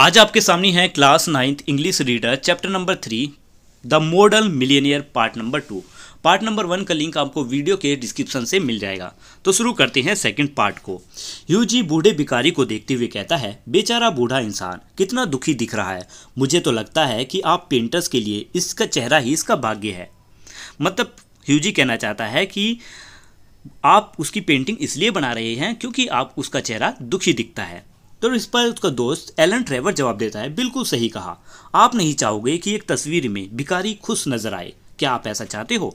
आज आपके सामने है class ninth English reader chapter number three the model millionaire part number two part number one का link आपको वीडियो के डिस्क्रिप्शन से मिल जाएगा तो शुरू करते हैं सेकंड पार्ट को यूजी बूढ़े भिकारी को देखते हुए कहता है बेचारा बूढ़ा इंसान कितना दुखी दिख रहा है मुझे तो लगता है कि आप पेंटर्स के लिए इसका चेहरा ही इसका भाग्य है मतलब ह्यूजी कहना चाहता है कि आप उसकी पेंटिंग इसलिए बना रहे हैं क्योंकि आप उसका चेहरा दुखी दिखता है तो इस पर उसका दोस्त एलन ट्रेवर जवाब देता है बिल्कुल सही कहा आप नहीं चाहोगे कि एक तस्वीर में भिकारी खुश नजर आए क्या आप ऐसा चाहते हो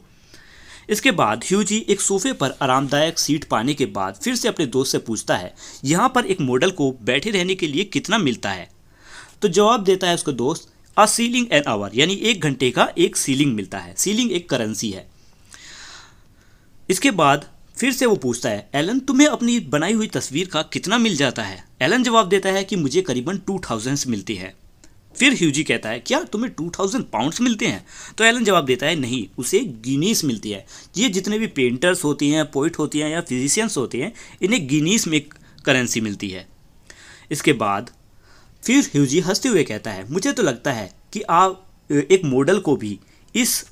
इसके बाद ह्यूजी एक सोफे पर आरामदायक सीट पाने के बाद फिर से अपने दोस्त से पूछता है यहाँ पर एक मॉडल को बैठे रहने के लिए कितना मिलता है तो जवाब देता है उसका दोस्त अ सीलिंग एन आवर यानी एक घंटे का एक सीलिंग मिलता है सीलिंग एक करेंसी है इसके बाद फिर से वो पूछता है एलन तुम्हें अपनी बनाई हुई तस्वीर का कितना मिल जाता है एलन जवाब देता है कि मुझे करीबन टू थाउजेंड्स मिलती है फिर ह्यूजी कहता है क्या तुम्हें टू थाउजेंड पाउंड्स मिलते हैं तो एलन जवाब देता है नहीं उसे गिनीस मिलती है ये जितने भी पेंटर्स होती हैं पोइट होती हैं या फिजिशियंस होते हैं इन्हें गिनीस में करेंसी मिलती है इसके बाद फिर ह्यूजी हंसते हुए कहता है मुझे तो लगता है कि आप एक मॉडल को भी इस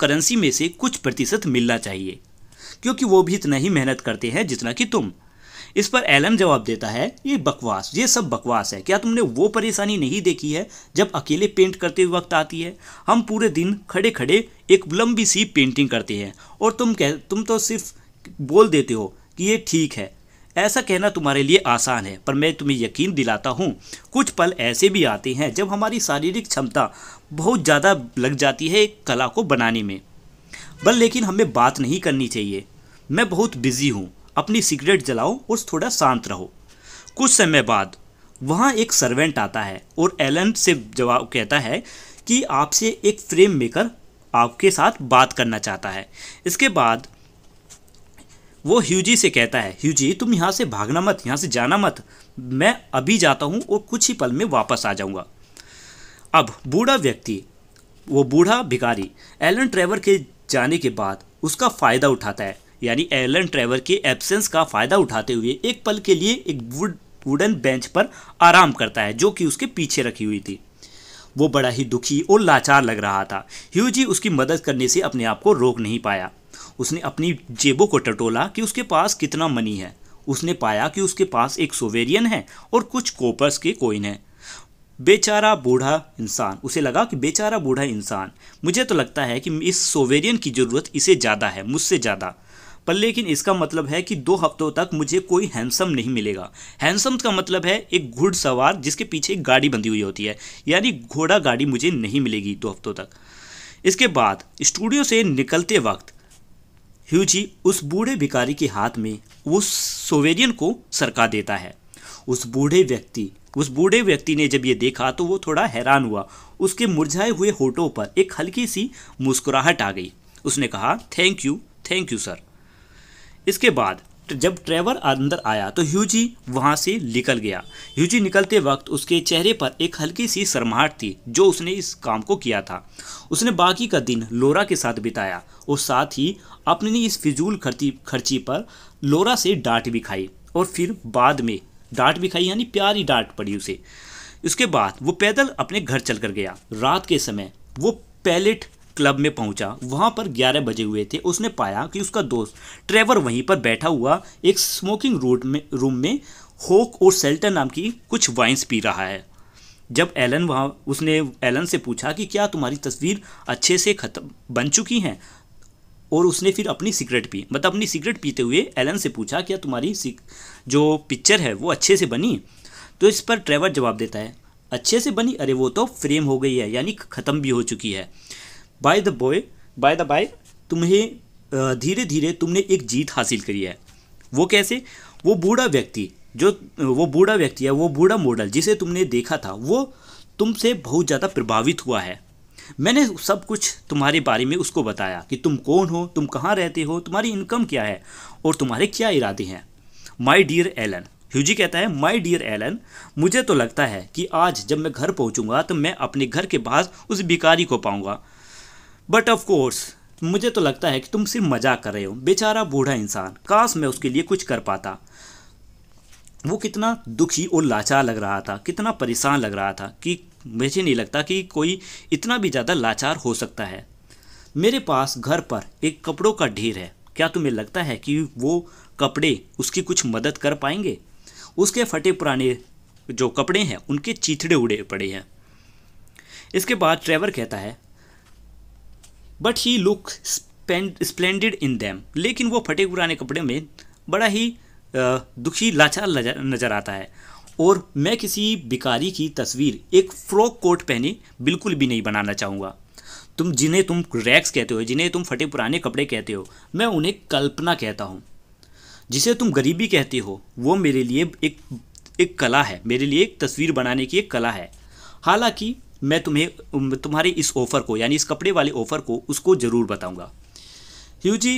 करेंसी में से कुछ प्रतिशत मिलना चाहिए क्योंकि वो भी इतना ही मेहनत करते हैं जितना कि तुम इस पर एलम जवाब देता है ये बकवास ये सब बकवास है क्या तुमने वो परेशानी नहीं देखी है जब अकेले पेंट करते वक्त आती है हम पूरे दिन खड़े खड़े एक लंबी सी पेंटिंग करते हैं और तुम कह तुम तो सिर्फ बोल देते हो कि ये ठीक है ऐसा कहना तुम्हारे लिए आसान है पर मैं तुम्हें यकीन दिलाता हूँ कुछ पल ऐसे भी आते हैं जब हमारी शारीरिक क्षमता बहुत ज़्यादा लग जाती है एक कला को बनाने में बल लेकिन हमें बात नहीं करनी चाहिए मैं बहुत बिजी हूँ अपनी सिगरेट जलाओ और थोड़ा शांत रहो कुछ समय बाद वहाँ एक सर्वेंट आता है और एलन से जवाब कहता है कि आपसे एक फ्रेम मेकर आपके साथ बात करना चाहता है इसके बाद वो ह्यूजी से कहता है ह्यूजी तुम यहाँ से भागना मत यहाँ से जाना मत मैं अभी जाता हूँ और कुछ ही पल में वापस आ जाऊँगा अब बूढ़ा व्यक्ति वो बूढ़ा भिकारी एलन ट्रेवर के जाने के बाद उसका फ़ायदा उठाता है यानी एलन ट्रेवर के एब्सेंस का फ़ायदा उठाते हुए एक पल के लिए एक वुड वुडन बेंच पर आराम करता है जो कि उसके पीछे रखी हुई थी वो बड़ा ही दुखी और लाचार लग रहा था ह्यूजी उसकी मदद करने से अपने आप को रोक नहीं पाया उसने अपनी जेबों को टटोला कि उसके पास कितना मनी है उसने पाया कि उसके पास एक सोवेरियन है और कुछ कोपर्स के कोइन है बेचारा बूढ़ा इंसान उसे लगा कि बेचारा बूढ़ा इंसान मुझे तो लगता है कि इस सोवेरियन की ज़रूरत इसे ज़्यादा है मुझसे ज़्यादा पर लेकिन इसका मतलब है कि दो हफ्तों तक मुझे कोई हैंडसम नहीं मिलेगा हैंडसम का मतलब है एक घुड़सवार जिसके पीछे एक गाड़ी बंधी हुई होती है यानी घोड़ा गाड़ी मुझे नहीं मिलेगी दो हफ्तों तक इसके बाद स्टूडियो से निकलते वक्त ह्यूजी उस बूढ़े भिकारी के हाथ में उस सोवेरियन को सरका देता है उस बूढ़े व्यक्ति उस बूढ़े व्यक्ति ने जब ये देखा तो वो थोड़ा हैरान हुआ उसके मुरझाए हुए होठों पर एक हल्की सी मुस्कुराहट आ गई उसने कहा thank you thank you sir इसके बाद जब ट्रेवर अंदर आया तो ह्यूजी वहाँ से निकल गया ह्यूजी निकलते वक्त उसके चेहरे पर एक हल्की सी शर्माहट थी जो उसने इस काम को किया था उसने बाकी का दिन लोरा के साथ बिताया और साथ ही अपनी इस फिजूल खर्ची खर्ची पर लोरा से डांट भी खाई और फिर बाद में डांट भी खाई यानी प्यारी डांट पड़ी उसे उसके बाद वो पैदल अपने घर चल कर गया रात के समय वो पैलेट क्लब में पहुंचा वहां पर ग्यारह बजे हुए थे उसने पाया कि उसका दोस्त ट्रेवर वहीं पर बैठा हुआ एक स्मोकिंग रूट में रूम में होक और सेल्टर नाम की कुछ वाइन्स पी रहा है जब एलन वहाँ उसने एलन से पूछा कि क्या तुम्हारी तस्वीर अच्छे से खत्म बन चुकी हैं और उसने फिर अपनी सिगरेट पी मतलब अपनी सिगरेट पीते हुए एलन से पूछा क्या तुम्हारी जो पिक्चर है वो अच्छे से बनी तो इस पर ट्रेवर जवाब देता है अच्छे से बनी अरे वो तो फ्रेम हो गई है यानी ख़त्म भी हो चुकी है by the boy by the by तुम्हें धीरे धीरे तुमने एक जीत हासिल करी है वो कैसे वो बूढ़ा व्यक्ति जो वो बूढ़ा व्यक्ति है वो बूढ़ा मॉडल जिसे तुमने देखा था वो तुमसे बहुत ज़्यादा प्रभावित हुआ है मैंने सब कुछ तुम्हारे बारे में उसको बताया कि तुम कौन हो तुम कहाँ रहते हो तुम्हारी इनकम क्या है और तुम्हारे क्या इरादे हैं माई डियर एलन ह्यूजी कहता है माई डियर एलन मुझे तो लगता है कि आज जब मैं घर पहुँचूँगा तो मैं अपने घर के बाहर उस भिकारी को पाऊँगा बट ऑफ कोर्स मुझे तो लगता है कि तुम सिर्फ मजाक कर रहे हो बेचारा बूढ़ा इंसान काश मैं उसके लिए कुछ कर पाता वो कितना दुखी और लाचार लग रहा था कितना परेशान लग रहा था कि मुझे नहीं लगता कि कोई इतना भी ज़्यादा लाचार हो सकता है मेरे पास घर पर एक कपड़ों का ढेर है क्या तुम्हें लगता है कि वो कपड़े उसकी कुछ मदद कर पाएंगे उसके फटे पुराने जो कपड़े हैं उनके चीथड़े उड़े पड़े हैं इसके बाद ट्रेवर कहता है but he look splendid in them लेकिन वो फटे पुराने कपड़े में बड़ा ही दुखी लाचार नज़र आता है और मैं किसी भिकारी की तस्वीर एक फ्रॉक कोट पहने बिल्कुल भी नहीं बनाना चाहूँगा तुम जिन्हें तुम रैक्स कहते हो जिन्हें तुम फटे पुराने कपड़े कहते हो मैं उन्हें कल्पना कहता हूँ जिसे तुम गरीबी कहते हो वो मेरे लिए एक एक कला है मेरे लिए एक तस्वीर बनाने की एक कला है हालांकि मैं तुम्हें तुम्हारे इस ऑफ़र को यानी इस कपड़े वाले ऑफ़र को उसको ज़रूर बताऊँगा ह्यू जी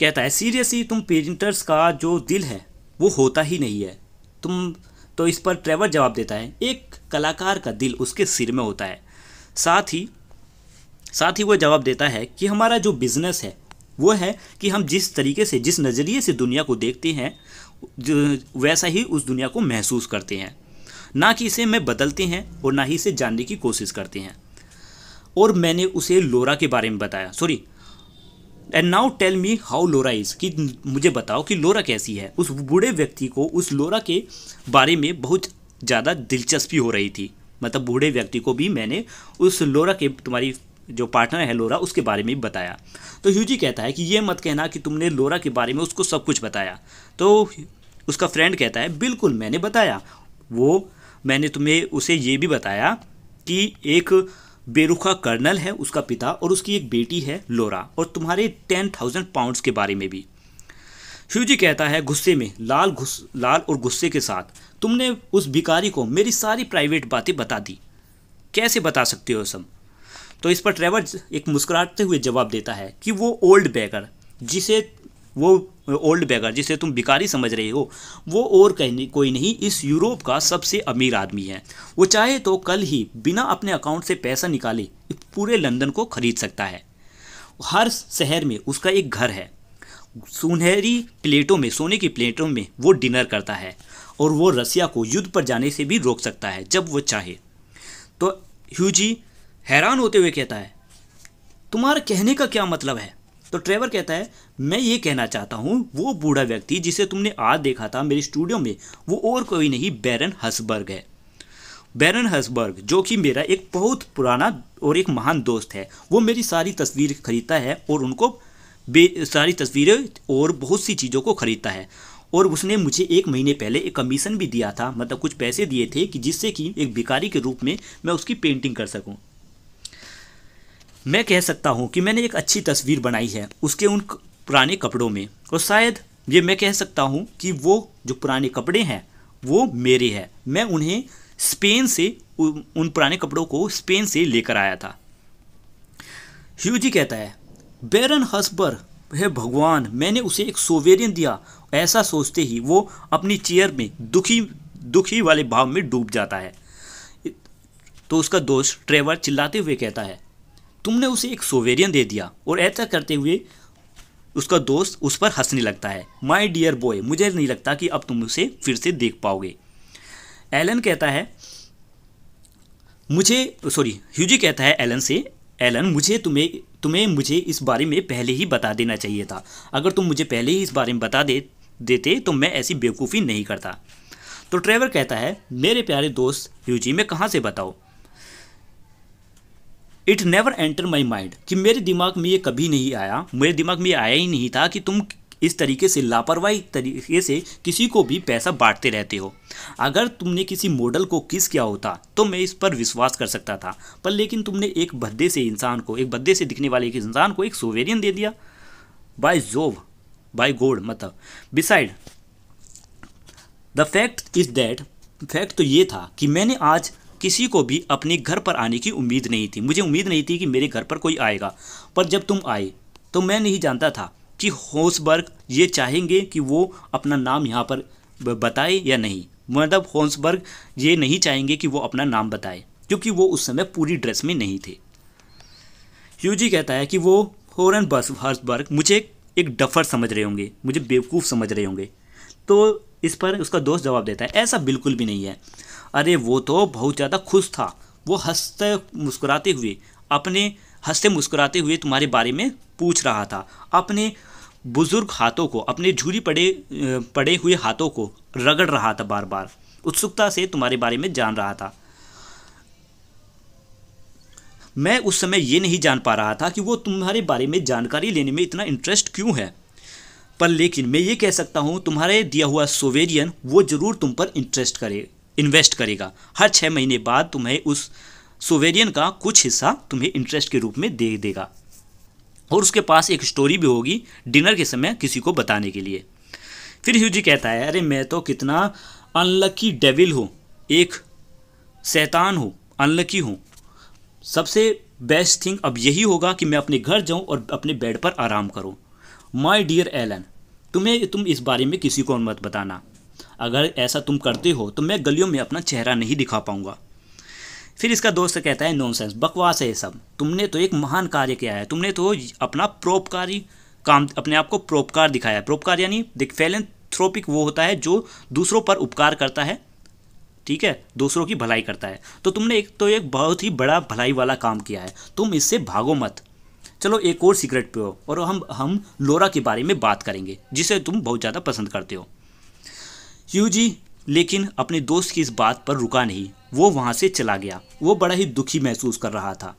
कहता है सीरियसली तुम पेंटर्स का जो दिल है वो होता ही नहीं है तुम तो इस पर ट्रेवर जवाब देता है एक कलाकार का दिल उसके सिर में होता है साथ ही साथ ही वो जवाब देता है कि हमारा जो बिज़नेस है वो है कि हम जिस तरीके से जिस नज़रिए से दुनिया को देखते हैं वैसा ही उस दुनिया को महसूस करते हैं ना कि इसे मैं बदलते हैं और ना ही इसे जानने की कोशिश करते हैं और मैंने उसे लोरा के बारे में बताया sorry and now tell me how Laura is कि मुझे बताओ कि लोरा कैसी है उस बूढ़े व्यक्ति को उस लोरा के बारे में बहुत ज़्यादा दिलचस्पी हो रही थी मतलब बूढ़े व्यक्ति को भी मैंने उस लोरा के तुम्हारी जो पार्टनर है लोरा उसके बारे में बताया तो ह्यूजी कहता है कि ये मत कहना कि तुमने लोरा के बारे में उसको सब कुछ बताया तो उसका फ्रेंड कहता है बिल्कुल मैंने बताया वो मैंने तुम्हें उसे ये भी बताया कि एक बेरुखा कर्नल है उसका पिता और उसकी एक बेटी है लोरा और तुम्हारे टेन थाउजेंड पाउंड्स के बारे में भी शिवजी कहता है गुस्से में लाल घुस लाल और गुस्से के साथ तुमने उस भिकारी को मेरी सारी प्राइवेट बातें बता दी कैसे बता सकते हो सब तो इस पर ट्रेवर एक मुस्कुराते हुए जवाब देता है कि वो ओल्ड बैगर जिसे वो ओल्ड बैगर जिसे तुम बिकारी समझ रहे हो वो और कहने कोई नहीं इस यूरोप का सबसे अमीर आदमी है वो चाहे तो कल ही बिना अपने अकाउंट से पैसा निकाले पूरे लंदन को खरीद सकता है हर शहर में उसका एक घर है सुनहरी प्लेटों में सोने की प्लेटों में वो डिनर करता है और वो रसिया को युद्ध पर जाने से भी रोक सकता है जब वो चाहे तो ह्यूजी हैरान होते हुए कहता है तुम्हारे कहने का क्या मतलब है तो ट्रेवर कहता है मैं ये कहना चाहता हूँ वो बूढ़ा व्यक्ति जिसे तुमने आज देखा था मेरे स्टूडियो में वो और कोई नहीं बैरन हसबर्ग है बैरन हसबर्ग जो कि मेरा एक बहुत पुराना और एक महान दोस्त है वो मेरी सारी तस्वीर खरीदता है और उनको सारी तस्वीरें और बहुत सी चीज़ों को खरीदता है और उसने मुझे एक महीने पहले एक कमीशन भी दिया था मतलब कुछ पैसे दिए थे कि जिससे कि एक भिकारी के रूप में मैं उसकी पेंटिंग कर सकूं मैं कह सकता हूं कि मैंने एक अच्छी तस्वीर बनाई है उसके उन पुराने कपड़ों में और शायद ये मैं कह सकता हूँ कि वो जो पुराने कपड़े हैं वो मेरे हैं मैं उन्हें स्पेन से उन पुराने कपड़ों को स्पेन से लेकर आया था ह्यूजी कहता है बैरन हसबर है भगवान मैंने उसे एक सोवेरियन दिया ऐसा सोचते ही वो अपनी चेयर में दुखी दुखी वाले भाव में डूब जाता है तो उसका दोस्त ट्रेवर चिल्लाते हुए कहता है तुमने उसे एक सोवेरियन दे दिया और ऐसा करते हुए उसका दोस्त उस पर हंसने लगता है माई डियर बॉय मुझे नहीं लगता कि अब तुम उसे फिर से देख पाओगे एलन कहता है मुझे सॉरी ह्यूजी कहता है एलन से एलन मुझे तुम्हें तुम्हें मुझे इस बारे में पहले ही बता देना चाहिए था अगर तुम मुझे पहले ही इस बारे में बता दे देते तो मैं ऐसी बेवकूफ़ी नहीं करता तो ट्रेवर कहता है मेरे प्यारे दोस्त ह्यूजी मैं कहाँ से बताऊँ it never enter my mind कि मेरे दिमाग में ये कभी नहीं आया मेरे दिमाग में ये आया ही नहीं था कि तुम इस तरीके से लापरवाही तरीके से किसी को भी पैसा बांटते रहते हो अगर तुमने किसी मॉडल को किस किया होता तो मैं इस पर विश्वास कर सकता था पर लेकिन तुमने एक भद्दे से इंसान को एक भद्दे से दिखने वाले एक इंसान को एक सोवेरियन दे दिया बाय जोव बाय गोड मतलब beside the fact is that fact तो ये था कि मैंने आज किसी को भी अपने घर पर आने की उम्मीद नहीं थी मुझे उम्मीद नहीं थी कि मेरे घर पर कोई आएगा पर जब तुम आए तो मैं नहीं जानता था कि होंसबर्ग ये चाहेंगे कि वो अपना नाम यहाँ पर बताए या नहीं मतलब होन्सबर्ग ये नहीं चाहेंगे कि वो अपना नाम बताए क्योंकि वो उस समय पूरी ड्रेस में नहीं थे यूजी कहता है कि वो होरन बस हर्सबर्ग मुझे एक डफर समझ रहे होंगे मुझे बेवकूफ़ समझ रहे होंगे तो इस पर उसका दोस्त जवाब देता है ऐसा बिल्कुल भी नहीं है अरे वो तो बहुत ज़्यादा खुश था वो हंसते मुस्कुराते हुए अपने हंसते मुस्कुराते हुए तुम्हारे बारे में पूछ रहा था अपने बुजुर्ग हाथों को अपने झूरी पड़े पड़े हुए हाथों को रगड़ रहा था बार बार उत्सुकता से तुम्हारे बारे में जान रहा था मैं उस समय ये नहीं जान पा रहा था कि वो तुम्हारे बारे में जानकारी लेने में इतना इंटरेस्ट क्यों है पर लेकिन मैं ये कह सकता हूँ तुम्हारे दिया हुआ सोवेरियन वो ज़रूर तुम पर इंटरेस्ट करे इन्वेस्ट करेगा हर छः महीने बाद तुम्हें उस सोवेरियन का कुछ हिस्सा तुम्हें इंटरेस्ट के रूप में दे देगा और उसके पास एक स्टोरी भी होगी डिनर के समय किसी को बताने के लिए फिर ह्यूजी कहता है अरे मैं तो कितना अनलकी डेविल हूँ एक शैतान हूँ अनलकी हूँ सबसे बेस्ट थिंग अब यही होगा कि मैं अपने घर जाऊँ और अपने बेड पर आराम करूँ माई डियर एलन तुम्हें तुम इस बारे में किसी को मत बताना अगर ऐसा तुम करते हो तो मैं गलियों में अपना चेहरा नहीं दिखा पाऊंगा फिर इसका दोस्त कहता है नॉनसेंस बकवास है ये सब तुमने तो एक महान कार्य किया है तुमने तो अपना प्रोपकारी काम अपने आप को प्रोपकार दिखाया है प्रोपकार यानी देख थ्रोपिक वो होता है जो दूसरों पर उपकार करता है ठीक है दूसरों की भलाई करता है तो तुमने एक तो एक बहुत ही बड़ा भलाई वाला काम किया है तुम इससे भागो मत चलो एक और सिगरेट पियो और हम हम लोरा के बारे में बात करेंगे जिसे तुम बहुत ज़्यादा पसंद करते हो यूजी लेकिन अपने दोस्त की इस बात पर रुका नहीं वो वहाँ से चला गया वो बड़ा ही दुखी महसूस कर रहा था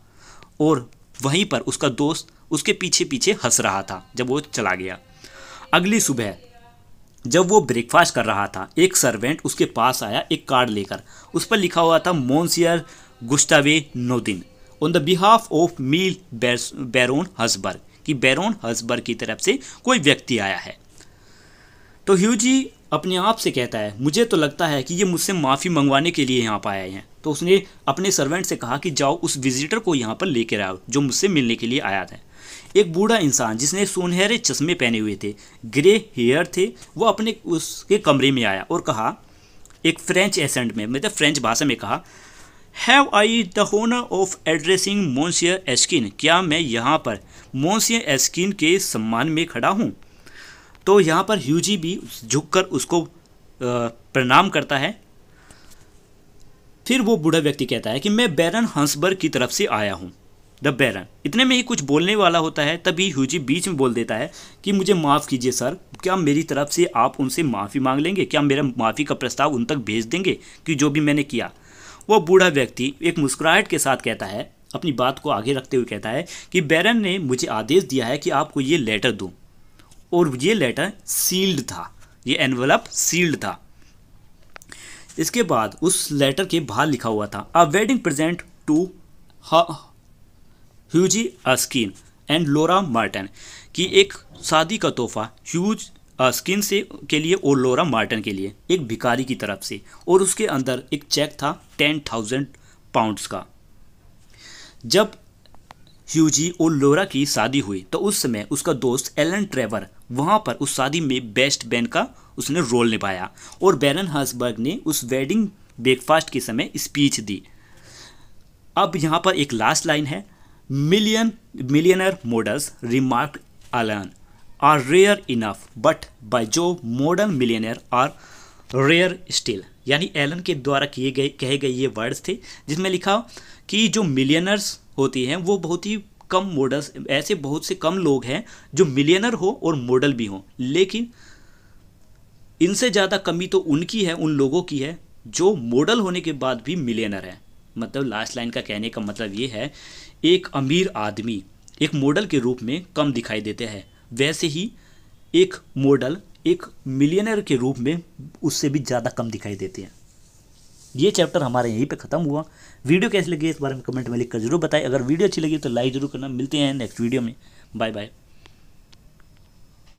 और वहीं पर उसका दोस्त उसके पीछे पीछे हंस रहा था जब वो चला गया अगली सुबह जब वो ब्रेकफास्ट कर रहा था एक सर्वेंट उसके पास आया एक कार्ड लेकर उस पर लिखा हुआ था monsieur Gustave Naudin on the behalf of मील बैरोन हसबर्ग कि बैरोन हसबर्ग की तरफ से कोई व्यक्ति आया है तो ह्यूजी अपने आप से कहता है मुझे तो लगता है कि ये मुझसे माफ़ी मंगवाने के लिए यहाँ पर आए हैं तो उसने अपने सर्वेंट से कहा कि जाओ उस विजिटर को यहाँ पर लेकर आओ जो मुझसे मिलने के लिए आया था एक बूढ़ा इंसान जिसने सुनहरे चश्मे पहने हुए थे ग्रे हेयर थे वो अपने उसके कमरे में आया और कहा एक फ्रेंच एसेंट में मतलब फ्रेंच भाषा में कहा have I the honour of addressing monsieur Erskine क्या मैं यहाँ पर मोन्सियर एस्किन के सम्मान में खड़ा हूँ तो यहाँ पर ह्यूजी भी झुककर उसको प्रणाम करता है फिर वो बूढ़ा व्यक्ति कहता है कि मैं बैरन हंसबर्ग की तरफ से आया हूँ द बैरन इतने में ही कुछ बोलने वाला होता है तभी ह्यूजी बीच में बोल देता है कि मुझे माफ़ कीजिए सर क्या मेरी तरफ से आप उनसे माफ़ी मांग लेंगे क्या मेरा माफ़ी का प्रस्ताव उन तक भेज देंगे कि जो भी मैंने किया वह बूढ़ा व्यक्ति एक मुस्कुराहट के साथ कहता है अपनी बात को आगे रखते हुए कहता है कि बैरन ने मुझे आदेश दिया है कि आपको ये लेटर दूँ और ये लेटर सील्ड था ये एनवलप सील्ड था इसके बाद उस लेटर के बाहर लिखा हुआ था a wedding present to Hughie Erskine and Laura Merton कि एक शादी का तोहफा ह्यूज स्किन से के लिए और लोरा मार्टन के लिए एक भिकारी की तरफ से और उसके अंदर एक चेक था टेन थाउजेंड पाउंड्स का जब ह्यूजी और लोरा की शादी हुई तो उस समय उसका दोस्त एलन ट्रेवर वहाँ पर उस शादी में बेस्ट बैन का उसने रोल निभाया और बैरन हर्सबर्ग ने उस वेडिंग ब्रेकफास्ट के समय स्पीच दी अब यहाँ पर एक लास्ट लाइन है million millionaire models remark Alan are rare enough but by Jove modern millionaire are rare still यानी एलन के द्वारा किए गए कहे गए ये वर्ड्स थे जिसमें लिखा कि जो मिलियनर्स होती हैं वो बहुत ही कम मॉडल्स ऐसे बहुत से कम लोग हैं जो मिलियनर हो और मॉडल भी हों लेकिन इनसे ज़्यादा कमी तो उनकी है उन लोगों की है जो मॉडल होने के बाद भी मिलियनर है मतलब लास्ट लाइन का कहने का मतलब ये है एक अमीर आदमी एक मॉडल के रूप में कम दिखाई देते हैं वैसे ही एक मॉडल एक मिलियनर के रूप में उससे भी ज़्यादा कम दिखाई देते हैं ये चैप्टर हमारे यहीं पे ख़त्म हुआ वीडियो कैसी लगी इस बारे में कमेंट में लिखकर जरूर बताएं अगर वीडियो अच्छी लगी तो लाइक जरूर करना मिलते हैं नेक्स्ट वीडियो में बाय बाय